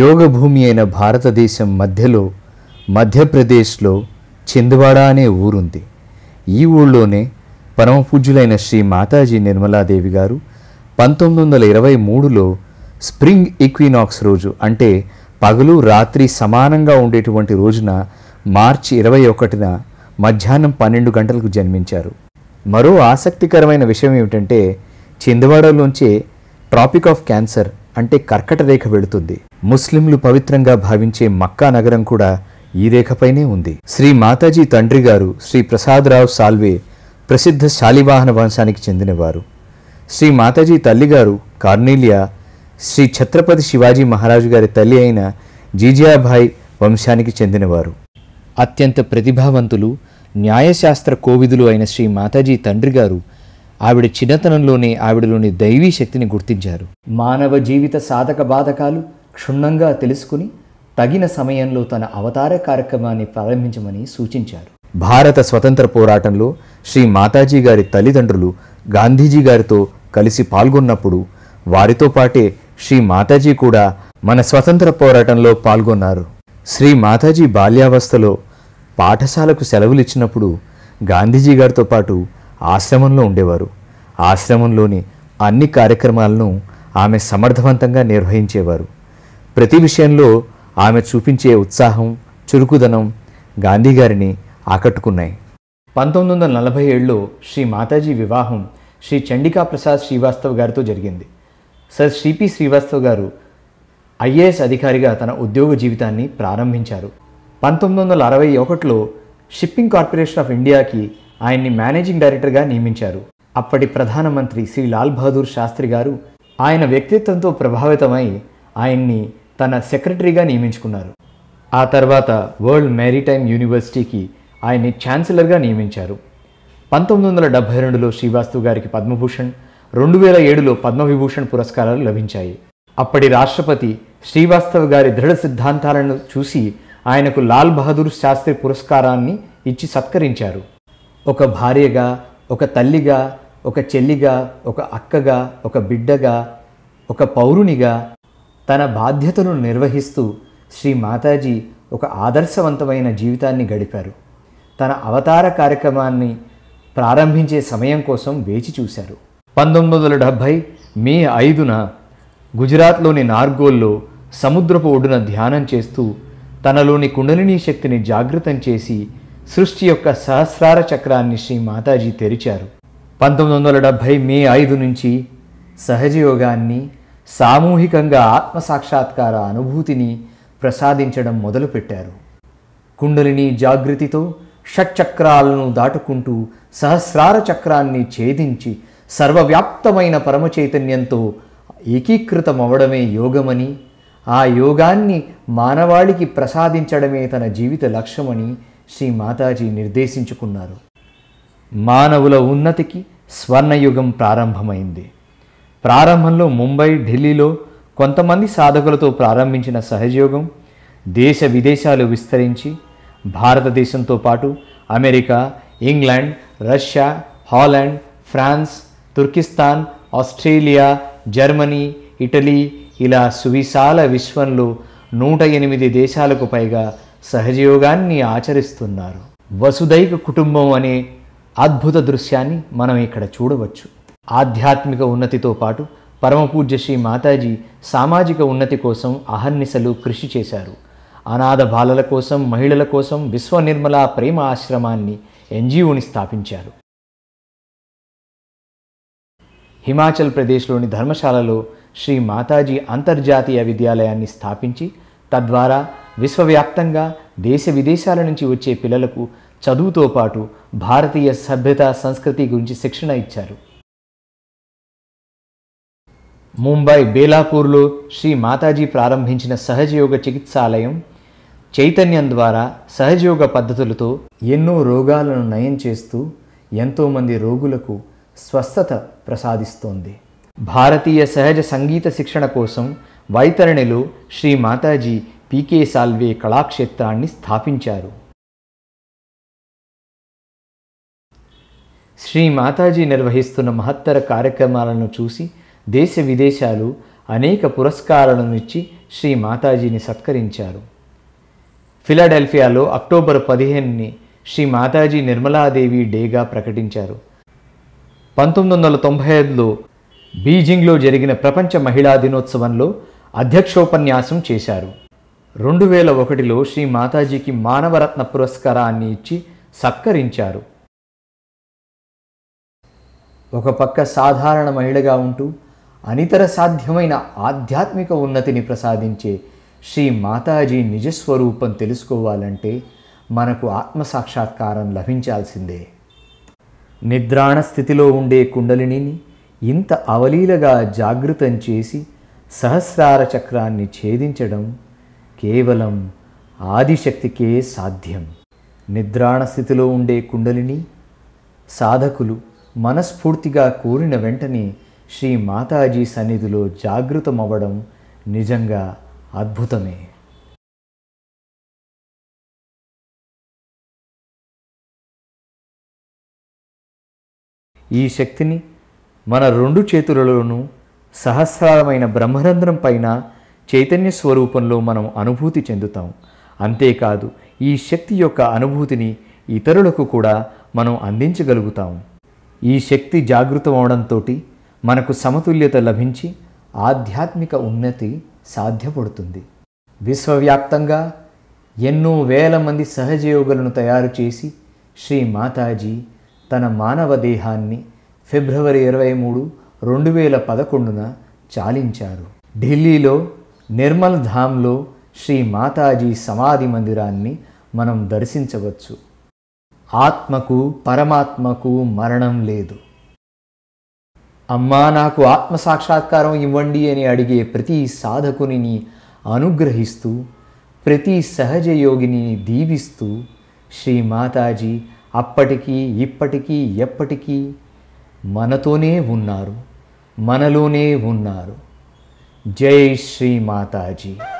యోగ భూమి అయిన భారతదేశం మధ్యలో మధ్యప్రదేశ్లో చిందవాడ అనే ఊరుంది ఈ ఊళ్ళోనే పరమపూజ్యులైన శ్రీ మాతాజీ నిర్మలాదేవి గారు పంతొమ్మిది వందల ఇరవై మూడులో స్ప్రింగ్ ఈక్వినాక్స్ రోజు అంటే పగలు రాత్రి సమానంగా ఉండేటువంటి రోజున మార్చి ఇరవై ఒకటిన మధ్యాహ్నం పన్నెండు గంటలకు జన్మించారు మరో ఆసక్తికరమైన విషయం ఏమిటంటే చిందవాడలోంచే ట్రాపిక్ ఆఫ్ క్యాన్సర్ అంటే కర్కట రేఖ వెళుతుంది ముస్లింలు పవిత్రంగా భావించే మక్కా నగరం కూడా ఈ రేఖపైనే ఉంది శ్రీ మాతాజీ తండ్రి గారు శ్రీ ప్రసాదరావు సాల్వే ప్రసిద్ధ శాలివాహన వంశానికి చెందినవారు శ్రీ మాతాజీ తల్లిగారు కార్నీలియా శ్రీ ఛత్రపతి శివాజీ మహారాజు గారి తల్లి అయిన జీజియాభాయ్ వంశానికి చెందినవారు అత్యంత ప్రతిభావంతులు న్యాయశాస్త్ర కోవిదులు అయిన శ్రీ మాతాజీ తండ్రి గారు ఆవిడ చిన్నతనంలోనే ఆవిడలోని దైవీ శక్తిని గుర్తించారు మానవ జీవిత సాధక బాధకాలు క్షుణ్ణంగా తెలుసుకుని తగిన సమయంలో తన అవతార కార్యక్రమాన్ని ప్రారంభించమని సూచించారు భారత స్వతంత్ర పోరాటంలో శ్రీ మాతాజీ గారి తల్లిదండ్రులు గాంధీజీ గారితో కలిసి పాల్గొన్నప్పుడు వారితో పాటే శ్రీ మాతాజీ కూడా మన స్వతంత్ర పోరాటంలో పాల్గొన్నారు శ్రీ మాతాజీ బాల్యావస్థలో పాఠశాలకు సెలవులు ఇచ్చినప్పుడు గాంధీజీ గారితో పాటు ఆశ్రమంలో ఉండేవారు ఆశ్రమంలోని అన్ని కార్యక్రమాలను ఆమె సమర్థవంతంగా నిర్వహించేవారు ప్రతి విషయంలో ఆమె చూపించే ఉత్సాహం చురుకుదనం గాంధీగారిని ఆకట్టుకున్నాయి పంతొమ్మిది వందల నలభై ఏడులో శ్రీ మాతాజీ వివాహం శ్రీ చండికా ప్రసాద్ శ్రీవాస్తవ్ గారితో జరిగింది సర్ శ్రీపి శ్రీవాస్తవ్ గారు ఐఏఎస్ అధికారిగా తన ఉద్యోగ జీవితాన్ని ప్రారంభించారు పంతొమ్మిది వందల అరవై ఒకటిలో షిప్పింగ్ కార్పొరేషన్ ఆఫ్ ఇండియాకి ఆయన్ని మేనేజింగ్ డైరెక్టర్గా నియమించారు అప్పటి ప్రధానమంత్రి శ్రీ లాల్ బహదూర్ శాస్త్రి గారు ఆయన వ్యక్తిత్వంతో ప్రభావితమై ఆయన్ని తన సెక్రటరీగా నియమించుకున్నారు ఆ తర్వాత వరల్డ్ మ్యారీటైమ్ యూనివర్సిటీకి ఆయన్ని ఛాన్సలర్గా నియమించారు పంతొమ్మిది వందల డెబ్భై రెండులో శ్రీవాస్తు గారికి పద్మభూషణ్ రెండు వేల ఏడులో పద్మవిభూషణ్ పురస్కారాలు లభించాయి అప్పటి రాష్ట్రపతి శ్రీవాస్తవ్ గారి దృఢ సిద్ధాంతాలను చూసి ఆయనకు లాల్ బహదూర్ శాస్త్రి పురస్కారాన్ని ఇచ్చి సత్కరించారు ఒక భార్యగా ఒక తల్లిగా ఒక చెల్లిగా ఒక అక్కగా ఒక బిడ్డగా ఒక పౌరునిగా తన బాధ్యతను నిర్వహిస్తూ శ్రీ మాతాజీ ఒక ఆదర్శవంతమైన జీవితాన్ని గడిపారు తన అవతార కార్యక్రమాన్ని ప్రారంభించే సమయం కోసం వేచి చూశారు పంతొమ్మిది వందల డెబ్భై మే ఐదున గుజరాత్లోని నార్గోల్లో సముద్రపు ఒడ్డున ధ్యానం చేస్తూ తనలోని కుండలినీ శక్తిని జాగృతం చేసి సృష్టి యొక్క సహస్రార చక్రాన్ని శ్రీ మాతాజీ తెరిచారు పంతొమ్మిది వందల డెబ్భై మే ఐదు నుంచి సహజయోగాన్ని సామూహికంగా ఆత్మసాక్షాత్కార అనుభూతిని ప్రసాదించడం మొదలుపెట్టారు కుండలిని జాగృతితో షట్చక్రాలను దాటుకుంటూ సహస్రార చక్రాన్ని ఛేదించి సర్వవ్యాప్తమైన పరమచైతన్యంతో ఏకీకృతమవడమే యోగమని ఆ యోగాన్ని మానవాళికి ప్రసాదించడమే తన జీవిత లక్ష్యమని శ్రీ మాతాజీ నిర్దేశించుకున్నారు మానవుల ఉన్నతికి స్వర్ణయుగం ప్రారంభమైంది ప్రారంభంలో ముంబై ఢిల్లీలో కొంతమంది సాధకులతో ప్రారంభించిన సహజయోగం దేశ విదేశాలు విస్తరించి భారతదేశంతో పాటు America England Russia Holland France Turkistan Australia Germany Italy ఇలా సువిశాల విశ్వంలో నూట ఎనిమిది దేశాలకు పైగా సహజయోగాన్ని ఆచరిస్తున్నారు వసుదైక కుటుంబం అనే అద్భుత దృశ్యాన్ని మనం ఇక్కడ చూడవచ్చు ఆధ్యాత్మిక ఉన్నతితో పాటు పరమపూజ్య శ్రీ మాతాజీ సామాజిక ఉన్నతి కోసం అహర్నిశలు కృషి చేశారు అనాథ బాలల కోసం మహిళల కోసం విశ్వ నిర్మల ప్రేమ ఆశ్రమాన్ని ఎన్జిఓని స్థాపించారు హిమాచల్ ప్రదేశ్లోని ధర్మశాలలో శ్రీ మాతాజీ అంతర్జాతీయ విద్యాలయాన్ని స్థాపించి తద్వారా విశ్వవ్యాప్తంగా దేశ విదేశాల నుంచి వచ్చే పిల్లలకు చదువుతో పాటు భారతీయ సభ్యత సంస్కృతి గురించి శిక్షణ ఇచ్చారు ముంబై బేలాపూర్లో శ్రీ మాతాజీ ప్రారంభించిన సహజయోగ చికిత్సాలయం చైతన్యం ద్వారా సహజయోగ పద్ధతులతో ఎన్నో రోగాలను నయం చేస్తూ ఎంతోమంది రోగులకు స్వస్థత ప్రసాదిస్తోంది భారతీయ సహజ సంగీత శిక్షణ కోసం వైతరణిలో శ్రీ మాతాజీ పీకే సాల్వే కళాక్షేత్రాన్ని స్థాపించారు శ్రీ మాతాజీ నిర్వహిస్తున్న మహత్తర కార్యక్రమాలను చూసి దేశ విదేశాలు అనేక పురస్కారాలను ఇచ్చి శ్రీ మాతాజీని సత్కరించారు ఫిలాడెల్ఫియాలో అక్టోబర్ పదిహేనుని శ్రీ మాతాజీ నిర్మలాదేవి డేగా ప్రకటించారు పంతొమ్మిది వందల తొంభై ఐదులో బీజింగ్లో జరిగిన ప్రపంచ మహిళా దినోత్సవంలో అధ్యక్షోపన్యాసం చేశారు రెండు వేల ఒకటిలో శ్రీ మాతాజీకి మానవరత్న పురస్కారాన్ని ఇచ్చి సత్కరించారు ఒక పక్క సాధారణ మహిళగా ఉంటూ అనితర సాధ్యమైన ఆధ్యాత్మిక ఉన్నతిని ప్రసాదించే శ్రీ మాతాజీ నిజస్వరూపం తెలుసుకోవాలంటే మనకు ఆత్మసాక్షాత్కారం లభించాల్సిందే నిద్రాణ స్థితిలో ఉండే కుండలిని ఇంత అవలీలగా జాగృతం చేసి సహస్రార చక్రాన్ని ఛేదించడం కేవలం ఆదిశక్తికే సాధ్యం నిద్రాణ స్థితిలో ఉండే కుండలిని సాధకులు మనస్ఫూర్తిగా కోరిన వెంటనే శ్రీ మాతాజీ సన్నిధిలో జాగృతమవ్వడం నిజంగా అద్భుతమే ఈ శక్తిని మన రెండు చేతులలోనూ సహస్రమైన బ్రహ్మరంధ్రం పైన చైతన్య స్వరూపంలో మనం అనుభూతి చెందుతాం అంతేకాదు ఈ శక్తి యొక్క అనుభూతిని ఇతరులకు కూడా మనం అందించగలుగుతాం ఈ శక్తి జాగృతం అవడంతో మనకు సమతుల్యత లభించి ఆధ్యాత్మిక ఉన్నతి సాధ్యపడుతుంది విశ్వవ్యాప్తంగా ఎన్నో వేల మంది సహజయోగులను తయారు చేసి శ్రీ మాతాజీ తన మానవ దేహాన్ని ఫిబ్రవరి ఇరవై మూడు రెండు వేల పదకొండున చాలించారు ఢిల్లీలో నిర్మల్ ధామ్లో శ్రీ మాతాజీ సమాధి మందిరాన్ని మనం దర్శించవచ్చు ఆత్మకు పరమాత్మకు మరణం లేదు అమ్మా నాకు ఆత్మ సాక్షాత్కారం ఇవ్వండి అని అడిగే ప్రతి సాధకునిని అనుగ్రహిస్తూ ప్రతి సహజ యోగిని దీవిస్తూ శ్రీ మాతాజీ అప్పటికీ ఇప్పటికీ ఎప్పటికీ మనతోనే ఉన్నారు మనలోనే ఉన్నారు जय श्री माता जी